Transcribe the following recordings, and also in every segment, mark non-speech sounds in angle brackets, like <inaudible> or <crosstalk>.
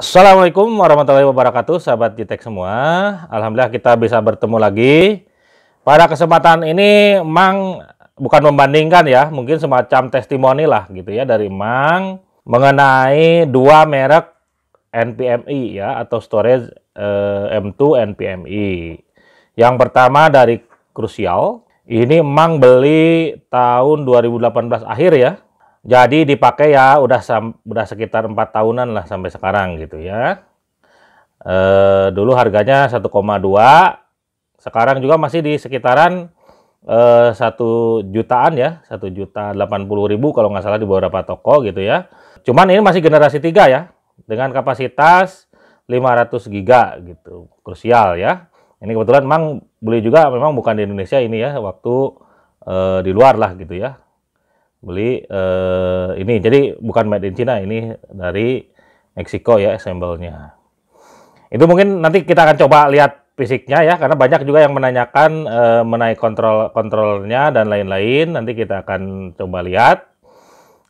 Assalamualaikum warahmatullahi wabarakatuh, sahabat Jitek semua. Alhamdulillah kita bisa bertemu lagi. Pada kesempatan ini, Mang bukan membandingkan ya, mungkin semacam testimoni lah gitu ya dari Mang mengenai dua merek NPMI ya atau storage eh, M2 NPMI. Yang pertama dari Crucial, ini Mang beli tahun 2018 akhir ya, jadi dipakai ya udah udah sekitar empat tahunan lah sampai sekarang gitu ya. E, dulu harganya 1,2, sekarang juga masih di sekitaran eh, satu jutaan ya, satu juta delapan puluh ribu kalau nggak salah di beberapa toko gitu ya. Cuman ini masih generasi 3 ya, dengan kapasitas 500 giga gitu, krusial ya. Ini kebetulan memang beli juga memang bukan di Indonesia ini ya, waktu e, di luar lah gitu ya, beli uh, ini jadi bukan made in China ini dari Meksiko ya assemble-nya itu mungkin nanti kita akan coba lihat fisiknya ya karena banyak juga yang menanyakan uh, eh, menaik kontrol kontrolnya dan lain-lain nanti kita akan coba lihat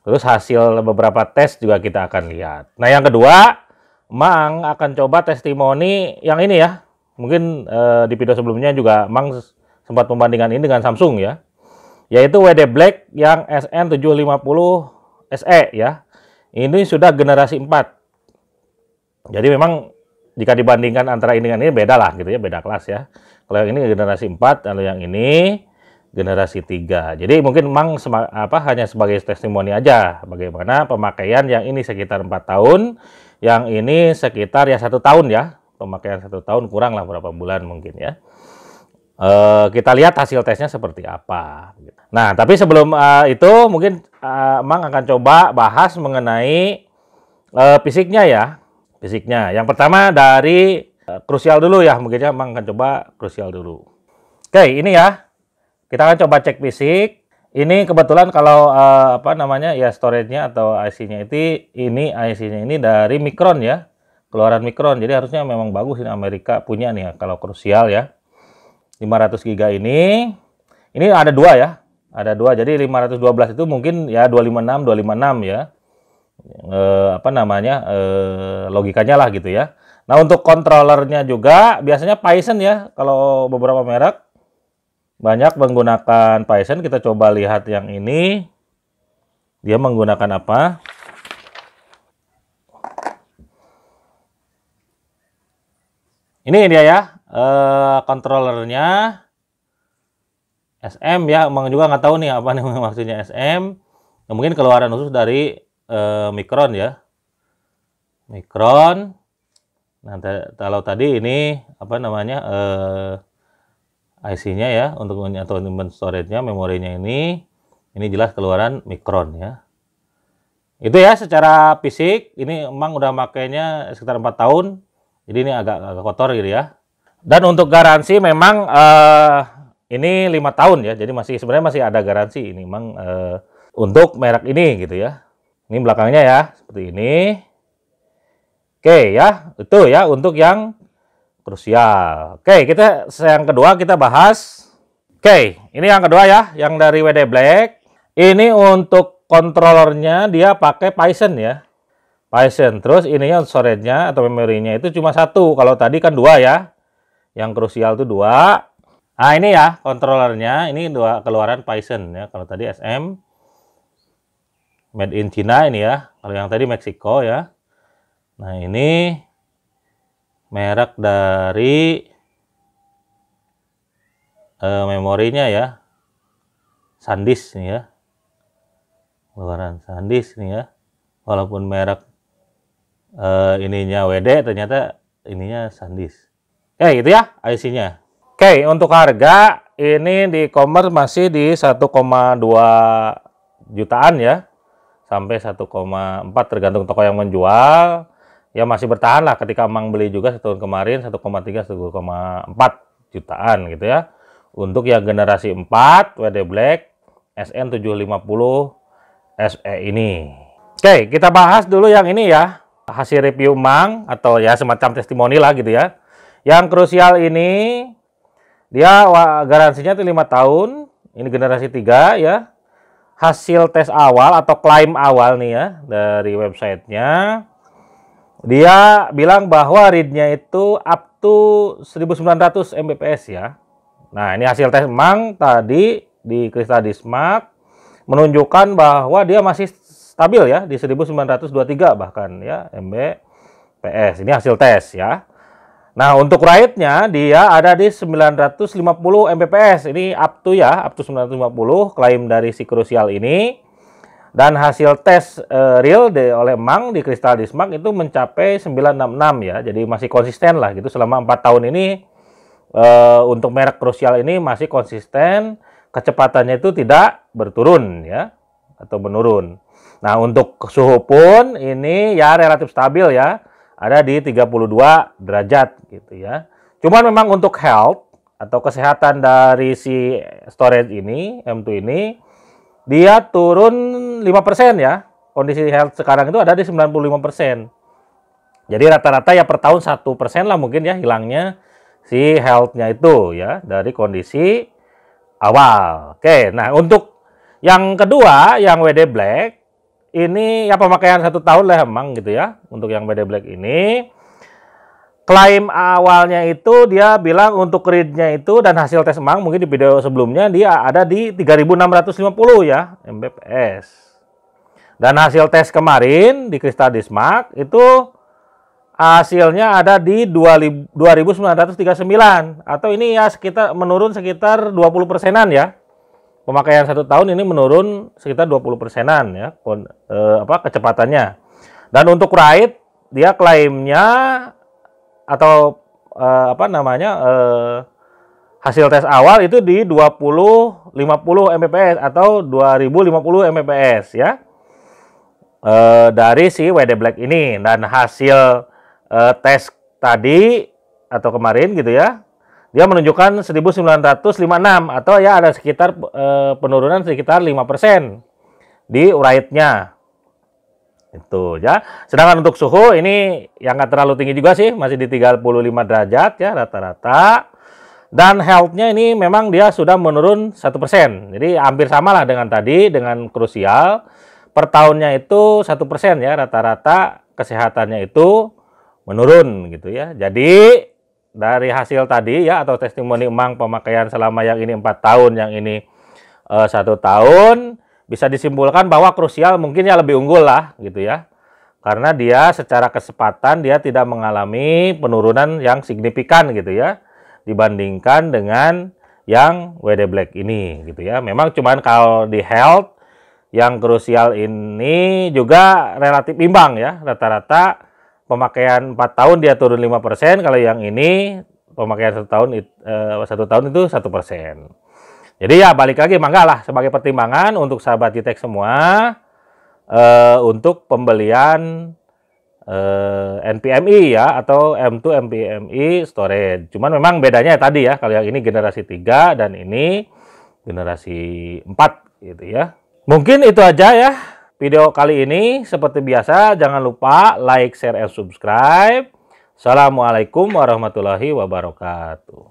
terus hasil beberapa tes juga kita akan lihat nah yang kedua Mang akan coba testimoni yang ini ya mungkin uh, di video sebelumnya juga Mang sempat membandingkan ini dengan Samsung ya yaitu WD Black yang SN750 SE ya. Ini sudah generasi 4. Jadi memang jika dibandingkan antara ini dengan ini beda lah gitu ya, beda kelas ya. Kalau yang ini generasi 4, kalau yang ini generasi 3. Jadi mungkin memang apa hanya sebagai testimoni aja bagaimana pemakaian yang ini sekitar 4 tahun, yang ini sekitar ya satu tahun ya. Pemakaian satu tahun kurang lah berapa bulan mungkin ya. Uh, kita lihat hasil tesnya seperti apa. Gitu. Nah, tapi sebelum uh, itu mungkin uh, Mang akan coba bahas mengenai uh, fisiknya ya, fisiknya. Yang pertama dari krusial dulu ya, mungkin ya Mang akan coba krusial dulu. Oke, ini ya. Kita akan coba cek fisik. Ini kebetulan kalau uh, apa namanya ya storage-nya atau IC-nya itu ini IC-nya ini dari Micron ya. Keluaran Micron. Jadi harusnya memang bagus ini Amerika punya nih ya kalau krusial ya. 500 giga ini ini ada dua ya ada dua jadi 512 itu mungkin ya 256 256 ya e, apa namanya e, logikanya lah gitu ya nah untuk kontrolernya juga biasanya Python ya kalau beberapa merek banyak menggunakan Python kita coba lihat yang ini dia menggunakan apa ini dia ya Eh, kontrolernya SM ya emang juga nggak tahu nih apa nih <laughs> maksudnya SM Ya, nah, mungkin keluaran khusus dari uh, eh, Micron ya micron nah kalau tadi ini apa namanya uh, eh, IC-nya ya untuk atau instrument storage-nya memorinya ini ini jelas keluaran micron ya itu ya secara fisik ini emang udah makainya sekitar 4 tahun jadi ini agak agak kotor gitu ya dan untuk garansi memang uh, ini lima tahun ya, jadi masih sebenarnya masih ada garansi ini memang uh, eh, untuk merek ini gitu ya. Ini belakangnya ya seperti ini. Oke ya, itu ya untuk yang krusial. Oke, kita yang kedua kita bahas. Oke, ini yang kedua ya, yang dari WD Black. Ini untuk kontrolernya dia pakai Python ya. Python. Terus ininya storage-nya atau memorinya itu cuma satu. Kalau tadi kan dua ya. Yang krusial itu dua. Ah ini ya kontrolernya, ini dua keluaran Python ya. Kalau tadi SM made in China ini ya. Kalau yang tadi Meksiko ya. Nah, ini merek dari uh, memorinya ya. SanDisk nih ya. Keluaran SanDisk nih ya. Walaupun merek uh, ininya WD ternyata ininya SanDisk. Ya itu ya IC-nya. Oke, untuk harga ini di e-commerce masih di 1,2 jutaan ya. Sampai 1,4 tergantung toko yang menjual. Ya masih bertahan lah ketika Mang beli juga setahun kemarin 1,3 1,4 jutaan gitu ya. Untuk yang generasi 4 WD Black SN750 SE ini. Oke, kita bahas dulu yang ini ya. Hasil review Mang atau ya semacam testimoni lah gitu ya yang krusial ini dia garansinya itu 5 tahun. Ini generasi 3 ya. Hasil tes awal atau klaim awal nih ya dari websitenya. Dia bilang bahwa readnya itu up to 1900 Mbps ya. Nah ini hasil tes memang tadi di Krista Smart menunjukkan bahwa dia masih stabil ya di 1923 bahkan ya Mbps. Ini hasil tes ya. Nah, untuk ride-nya dia ada di 950 Mbps. Ini up to ya, up to 950 klaim dari si Crucial ini. Dan hasil tes uh, real di, oleh Mang di Crystal Dismark itu mencapai 966 ya. Jadi masih konsisten lah gitu selama 4 tahun ini uh, untuk merek Crucial ini masih konsisten, kecepatannya itu tidak berturun ya atau menurun. Nah, untuk suhu pun ini ya relatif stabil ya ada di 32 derajat gitu ya. Cuman memang untuk health atau kesehatan dari si storage ini, M2 ini, dia turun 5% ya. Kondisi health sekarang itu ada di 95%. Jadi rata-rata ya per tahun 1% lah mungkin ya hilangnya si healthnya itu ya dari kondisi awal. Oke, nah untuk yang kedua yang WD Black ini ya pemakaian satu tahun lah emang gitu ya untuk yang BD Black ini. Klaim awalnya itu dia bilang untuk readnya itu dan hasil tes emang mungkin di video sebelumnya dia ada di 3650 ya Mbps. Dan hasil tes kemarin di Crystal Dismark itu hasilnya ada di 2939 atau ini ya sekitar menurun sekitar 20 persenan ya pemakaian satu tahun ini menurun sekitar 20 persenan ya eh, apa kecepatannya. Dan untuk ride dia klaimnya atau eh, apa namanya eh, hasil tes awal itu di 20 50 Mbps atau 2050 Mbps ya. E, dari si WD Black ini dan hasil e, tes tadi atau kemarin gitu ya dia menunjukkan 1956 atau ya ada sekitar e, penurunan sekitar 5% di uraitnya. Itu ya. Sedangkan untuk suhu ini yang nggak terlalu tinggi juga sih, masih di 35 derajat ya rata-rata. Dan health-nya ini memang dia sudah menurun 1%. Jadi hampir sama lah dengan tadi, dengan krusial. Per tahunnya itu 1% ya rata-rata kesehatannya itu menurun gitu ya. Jadi dari hasil tadi ya atau testimoni emang pemakaian selama yang ini empat tahun, yang ini eh, satu uh, tahun, bisa disimpulkan bahwa krusial mungkin ya lebih unggul lah gitu ya. Karena dia secara kesempatan dia tidak mengalami penurunan yang signifikan gitu ya dibandingkan dengan yang WD Black ini gitu ya. Memang cuman kalau di health yang krusial ini juga relatif imbang ya rata-rata pemakaian 4 tahun dia turun 5%, kalau yang ini pemakaian satu tahun eh, satu tahun itu satu persen. Jadi ya balik lagi mangga lah sebagai pertimbangan untuk sahabat e Citek semua eh, untuk pembelian eh, NPMI ya atau M2 NPMI storage. Cuman memang bedanya tadi ya kalau yang ini generasi 3 dan ini generasi 4 gitu ya. Mungkin itu aja ya video kali ini seperti biasa jangan lupa like, share, and subscribe. Assalamualaikum warahmatullahi wabarakatuh.